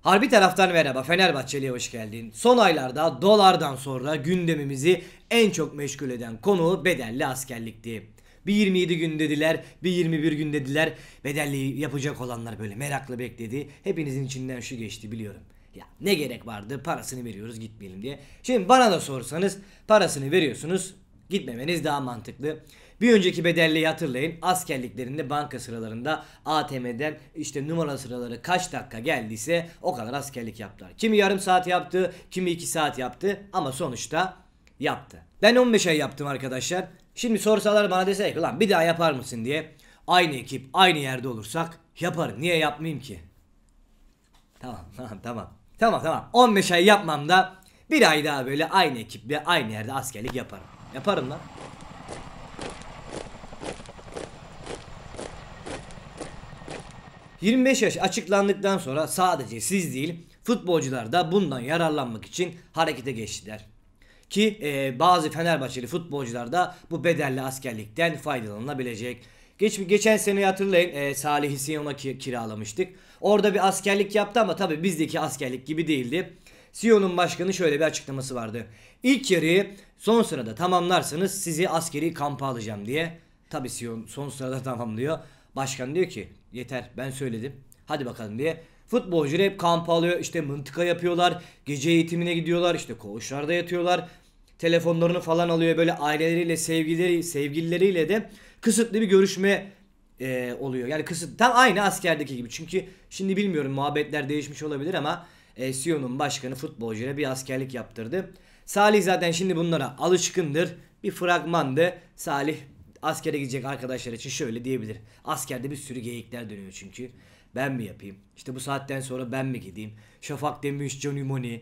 Harbi taraftan merhaba Fenerbahçeli'ye hoş geldin. Son aylarda dolardan sonra gündemimizi en çok meşgul eden konu bedelli askerlikti. Bir 27 gün dediler, bir 21 gün dediler. Bedelli yapacak olanlar böyle merakla bekledi. Hepinizin içinden şu geçti biliyorum. Ya ne gerek vardı parasını veriyoruz gitmeyelim diye. Şimdi bana da sorsanız parasını veriyorsunuz gitmemeniz daha mantıklı. Bir önceki bedelliği hatırlayın. Askerliklerinde banka sıralarında ATM'den işte numara sıraları kaç dakika geldiyse o kadar askerlik yaptılar. Kimi yarım saat yaptı, kimi iki saat yaptı ama sonuçta yaptı. Ben 15 ay yaptım arkadaşlar. Şimdi sorsalar bana desek lan bir daha yapar mısın diye. Aynı ekip aynı yerde olursak yaparım. Niye yapmayayım ki? Tamam tamam tamam. Tamam tamam 15 ay yapmam da bir ay daha böyle aynı ekiple aynı yerde askerlik yaparım. Yaparım lan. 25 yaş açıklandıktan sonra sadece siz değil futbolcular da bundan yararlanmak için harekete geçtiler. Ki e, bazı Fenerbahçeli futbolcular da bu bedelli askerlikten faydalanabilecek. Geç, geçen sene hatırlayın e, Salih Sion'a ki, kiralamıştık. Orada bir askerlik yaptı ama tabi bizdeki askerlik gibi değildi. Sion'un başkanı şöyle bir açıklaması vardı. İlk yarıyı son sırada tamamlarsanız sizi askeri kampa alacağım diye. Tabi Sion son sırada tamamlıyor. Başkan diyor ki yeter ben söyledim. Hadi bakalım diye. Futbolcular hep kamp alıyor işte mıntıka yapıyorlar. Gece eğitimine gidiyorlar işte koğuşlarda yatıyorlar. Telefonlarını falan alıyor böyle aileleriyle sevgileri, sevgilileriyle de kısıtlı bir görüşme e, oluyor. Yani kısıt tam aynı askerdeki gibi. Çünkü şimdi bilmiyorum muhabbetler değişmiş olabilir ama e, Sion'un başkanı futbolcuya bir askerlik yaptırdı. Salih zaten şimdi bunlara alışkındır. Bir fragmandı. Salih askere gidecek arkadaşlar için şöyle diyebilir. Askerde bir sürü geyikler dönüyor çünkü. Ben mi yapayım? İşte bu saatten sonra ben mi gideyim? Şafak demiş, Johnny Money.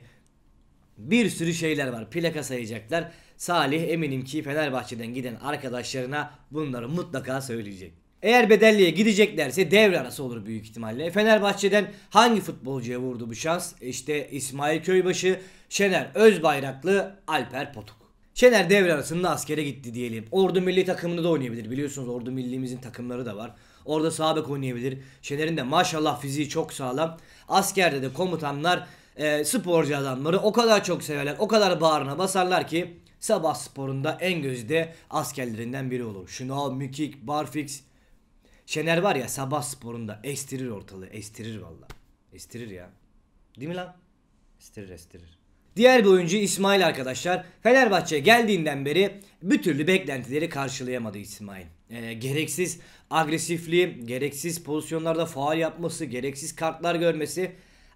Bir sürü şeyler var. Plaka sayacaklar. Salih eminim ki Fenerbahçe'den giden arkadaşlarına bunları mutlaka söyleyecek. Eğer bedelliye gideceklerse devre arası olur büyük ihtimalle. Fenerbahçe'den hangi futbolcuya vurdu bu şans? İşte İsmail Köybaşı, Şener Özbayraklı, Alper Potuk. Şener devre arasında askere gitti diyelim. Ordu milli takımında da oynayabilir. Biliyorsunuz ordu millimizin takımları da var. Orada sabık oynayabilir. Şener'in de maşallah fiziği çok sağlam. Askerde de komutanlar e, sporcu adamları o kadar çok severler. O kadar bağrına basarlar ki sabah sporunda en gözde askerlerinden biri olur. Şuna Mükik, Barfix. Şener var ya sabah sporunda estirir ortalığı. Estirir valla. Estirir ya. Değil mi lan? Estirir estirir. Diğer bir oyuncu İsmail arkadaşlar. Fenerbahçe geldiğinden beri bir türlü beklentileri karşılayamadı İsmail. E, gereksiz agresifliği, gereksiz pozisyonlarda faal yapması, gereksiz kartlar görmesi.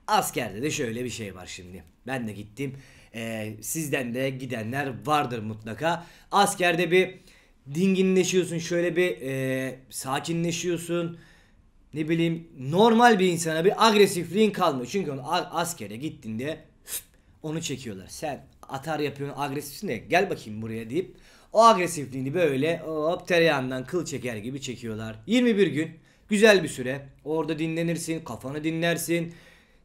Askerde de şöyle bir şey var şimdi. Ben de gittim. E, sizden de gidenler vardır mutlaka. Askerde bir dinginleşiyorsun, şöyle bir e, sakinleşiyorsun ne bileyim normal bir insana bir agresifliğin kalmıyor. Çünkü onu askere gittiğinde onu çekiyorlar. Sen atar yapıyorsun agresifsin de gel bakayım buraya deyip o agresifliğini böyle hop tereyağından kıl çeker gibi çekiyorlar. 21 gün güzel bir süre orada dinlenirsin kafanı dinlersin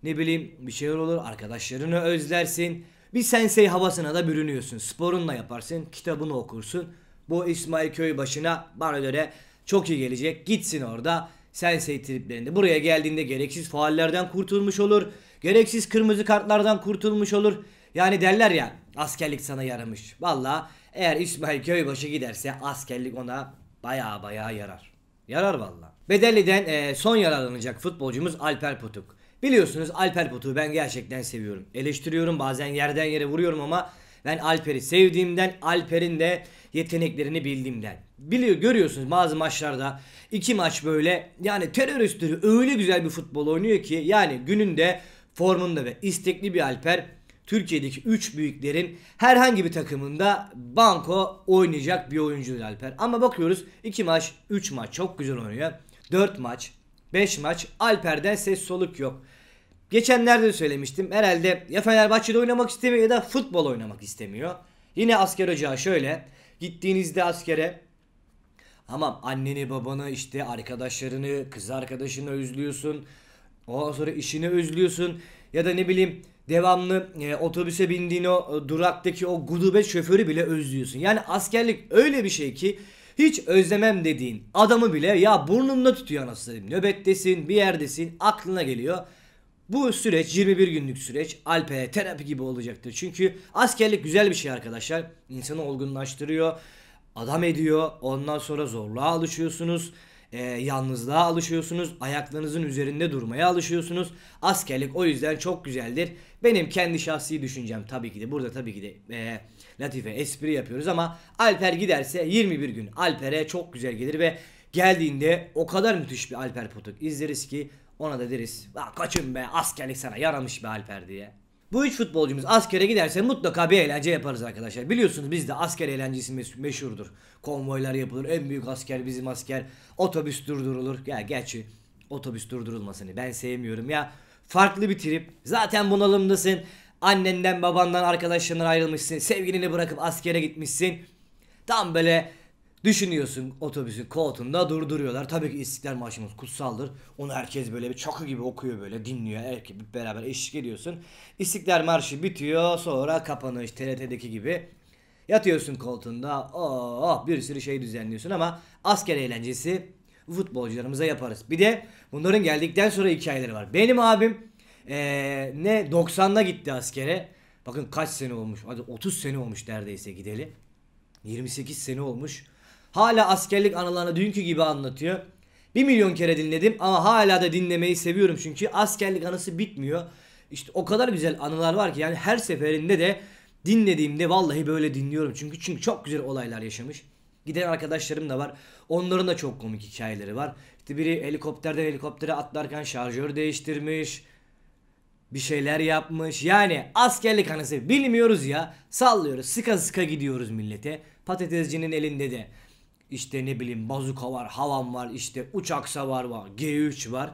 ne bileyim bir şeyler olur arkadaşlarını özlersin. Bir sensei havasına da bürünüyorsun. Sporunla yaparsın, kitabını okursun. Bu İsmail Köybaşı'na bana göre çok iyi gelecek. Gitsin orada Sensei triplerinde. Buraya geldiğinde gereksiz faallerden kurtulmuş olur. Gereksiz kırmızı kartlardan kurtulmuş olur. Yani derler ya askerlik sana yaramış. Valla eğer İsmail Köybaşı giderse askerlik ona baya baya yarar. Yarar valla. Bedelli'den e, son yararlanacak futbolcumuz Alper Potuk. Biliyorsunuz Alper Potuk'u ben gerçekten seviyorum. Eleştiriyorum bazen yerden yere vuruyorum ama ben Alper'i sevdiğimden, Alper'in de yeteneklerini bildiğimden. Biliyor görüyorsunuz bazı maçlarda iki maç böyle yani teröristleri öyle güzel bir futbol oynuyor ki yani gününde formunda ve istekli bir Alper Türkiye'deki 3 büyüklerin herhangi bir takımında banko oynayacak bir oyuncudur Alper. Ama bakıyoruz 2 maç, 3 maç çok güzel oynuyor. 4 maç, 5 maç Alper'den ses soluk yok. Geçenlerde de söylemiştim herhalde ya Fenerbahçe'de oynamak istemiyor ya da futbol oynamak istemiyor. Yine asker ocağı şöyle gittiğinizde askere ama anneni babanı işte arkadaşlarını kız arkadaşını özlüyorsun. Ondan sonra işini özlüyorsun ya da ne bileyim devamlı e, otobüse bindiğin o e, duraktaki o gudubet şoförü bile özlüyorsun. Yani askerlik öyle bir şey ki hiç özlemem dediğin adamı bile ya burnumda tutuyor anasını satayım. Nöbettesin bir yerdesin aklına geliyor. Bu süreç 21 günlük süreç Alpe'ye terapi gibi olacaktır. Çünkü askerlik güzel bir şey arkadaşlar. İnsanı olgunlaştırıyor, adam ediyor. Ondan sonra zorluğa alışıyorsunuz. E, yalnızlığa alışıyorsunuz. Ayaklarınızın üzerinde durmaya alışıyorsunuz. Askerlik o yüzden çok güzeldir. Benim kendi şahsi düşüncem tabii ki de burada tabii ki de e, latife espri yapıyoruz ama Alper giderse 21 gün Alper'e çok güzel gelir ve geldiğinde o kadar müthiş bir Alper Potuk izleriz ki ona da deriz. Kaçın be askerlik sana yaramış be Alper diye. Bu üç futbolcumuz askere giderse mutlaka bir eğlence yaparız arkadaşlar. Biliyorsunuz bizde asker eğlencesi meşhurdur. Konvoylar yapılır. En büyük asker bizim asker. Otobüs durdurulur. Ya gerçi otobüs durdurulmasını ben sevmiyorum ya. Farklı bir trip. Zaten bunalımdasın. Annenden babandan arkadaşlarından ayrılmışsın. Sevgilini bırakıp askere gitmişsin. Tam böyle Düşünüyorsun otobüsün koltuğunda durduruyorlar. Tabii ki İstiklal Marşımız kutsaldır. Onu herkes böyle bir çakı gibi okuyor böyle dinliyor. Herkes beraber eşlik ediyorsun. İstiklal Marşı bitiyor sonra kapanış TRT'deki gibi. Yatıyorsun koltuğunda oh, oh, bir sürü şey düzenliyorsun ama asker eğlencesi futbolcularımıza yaparız. Bir de bunların geldikten sonra hikayeleri var. Benim abim ee, ne 90'da gitti askere. Bakın kaç sene olmuş. Hadi 30 sene olmuş neredeyse gideli. 28 sene olmuş. Hala askerlik anılarını dünkü gibi anlatıyor. Bir milyon kere dinledim ama hala da dinlemeyi seviyorum çünkü askerlik anısı bitmiyor. İşte o kadar güzel anılar var ki yani her seferinde de dinlediğimde vallahi böyle dinliyorum. Çünkü çünkü çok güzel olaylar yaşamış. Giden arkadaşlarım da var. Onların da çok komik hikayeleri var. İşte biri helikopterden helikoptere atlarken şarjör değiştirmiş. Bir şeyler yapmış. Yani askerlik anısı bilmiyoruz ya. Sallıyoruz. Sıka sıka gidiyoruz millete. Patatescinin elinde de işte ne bileyim bazuka var, havan var, işte uçak savar var, G3 var.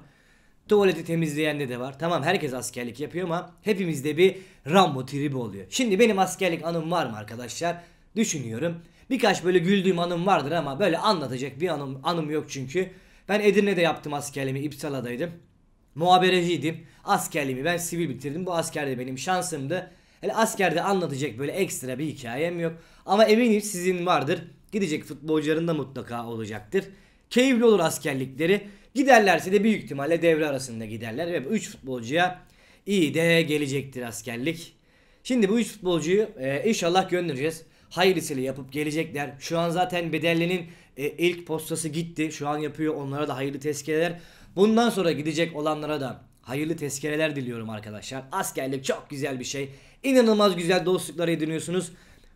Tuvaleti temizleyen de de var. Tamam herkes askerlik yapıyor ama hepimizde bir Rambo tribi oluyor. Şimdi benim askerlik anım var mı arkadaşlar? Düşünüyorum. Birkaç böyle güldüğüm anım vardır ama böyle anlatacak bir anım, anım yok çünkü. Ben Edirne'de yaptım askerliğimi, İpsala'daydım. Muhabereciydim. Askerliğimi ben sivil bitirdim. Bu askerde benim şansımdı. Hele askerde anlatacak böyle ekstra bir hikayem yok. Ama eminim sizin vardır. Gidecek futbolcuların da mutlaka olacaktır. Keyifli olur askerlikleri. Giderlerse de büyük ihtimalle devre arasında giderler. Ve 3 futbolcuya iyi de gelecektir askerlik. Şimdi bu 3 futbolcuyu e, inşallah göndereceğiz. Hayırlısıyla yapıp gelecekler. Şu an zaten Bedelli'nin e, ilk postası gitti. Şu an yapıyor onlara da hayırlı tezkereler. Bundan sonra gidecek olanlara da hayırlı tezkereler diliyorum arkadaşlar. Askerlik çok güzel bir şey. İnanılmaz güzel dostluklar ediniyorsunuz.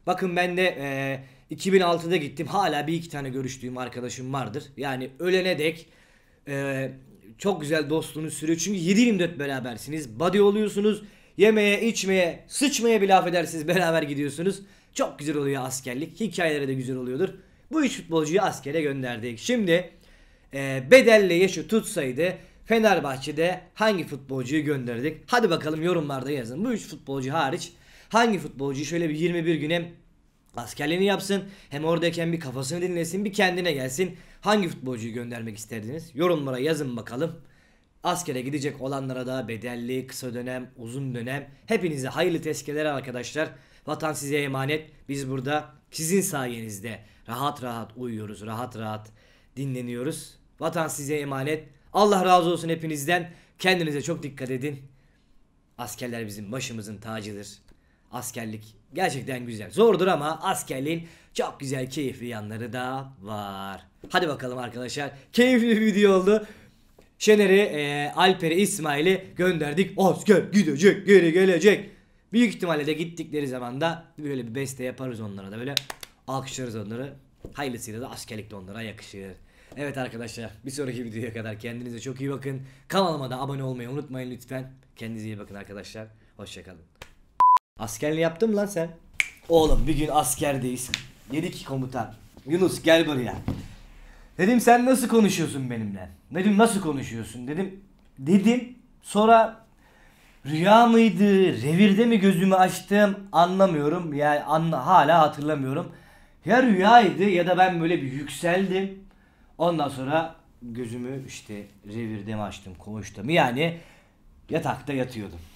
Bakın ben de e, 2006'da gittim. Hala bir iki tane görüştüğüm arkadaşım vardır. Yani ölene dek e, çok güzel dostluğunuz sürüyor. Çünkü 7-24 berabersiniz. Body oluyorsunuz. Yemeye, içmeye, sıçmaya bir laf edersiniz. Beraber gidiyorsunuz. Çok güzel oluyor askerlik. Hikayeleri de güzel oluyordur. Bu üç futbolcuyu askere gönderdik. Şimdi e, bedelle yaşı tutsaydı Fenerbahçe'de hangi futbolcuyu gönderdik? Hadi bakalım yorumlarda yazın. Bu üç futbolcu hariç hangi futbolcuyu şöyle bir 21 güne Askerliğini yapsın hem oradayken bir kafasını dinlesin bir kendine gelsin. Hangi futbolcuyu göndermek isterdiniz? Yorumlara yazın bakalım. Askere gidecek olanlara da bedelli, kısa dönem, uzun dönem hepinize hayırlı tezkereler arkadaşlar. Vatan size emanet. Biz burada sizin sayenizde rahat rahat uyuyoruz, rahat rahat dinleniyoruz. Vatan size emanet. Allah razı olsun hepinizden. Kendinize çok dikkat edin. Askerler bizim başımızın tacıdır askerlik gerçekten güzel. Zordur ama askerliğin çok güzel keyifli yanları da var. Hadi bakalım arkadaşlar. Keyifli bir video oldu. Şener'i, e, Alper'i, İsmail'i gönderdik. Asker gidecek, geri gelecek. Büyük ihtimalle de gittikleri zaman da böyle bir beste yaparız onlara da böyle alkışlarız onları. Hayırlısıyla da askerlik de onlara yakışır. Evet arkadaşlar bir sonraki videoya kadar kendinize çok iyi bakın. Kanalıma da abone olmayı unutmayın lütfen. Kendinize iyi bakın arkadaşlar. Hoşçakalın. Askerli yaptın mı lan sen? Oğlum bir gün askerdeyiz. Dedi ki komutan. Yunus gel buraya. Dedim sen nasıl konuşuyorsun benimle? Dedim nasıl konuşuyorsun? Dedim. Dedim. Sonra rüya mıydı? Revirde mi gözümü açtım? Anlamıyorum. Yani anla, hala hatırlamıyorum. Ya rüyaydı ya da ben böyle bir yükseldim. Ondan sonra gözümü işte revirde mi açtım, konuştum. Yani yatakta yatıyordum.